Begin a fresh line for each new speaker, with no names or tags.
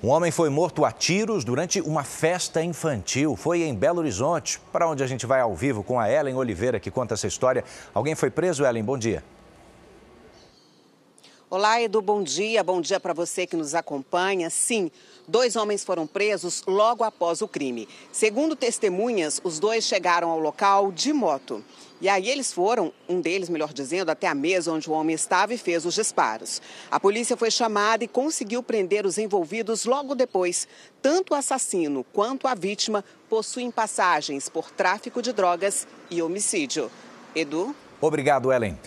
Um homem foi morto a tiros durante uma festa infantil. Foi em Belo Horizonte, para onde a gente vai ao vivo com a Ellen Oliveira, que conta essa história. Alguém foi preso, Ellen? Bom dia.
Olá, Edu, bom dia. Bom dia para você que nos acompanha. Sim, dois homens foram presos logo após o crime. Segundo testemunhas, os dois chegaram ao local de moto. E aí eles foram, um deles, melhor dizendo, até a mesa onde o homem estava e fez os disparos. A polícia foi chamada e conseguiu prender os envolvidos logo depois. Tanto o assassino quanto a vítima possuem passagens por tráfico de drogas e homicídio. Edu?
Obrigado, Ellen.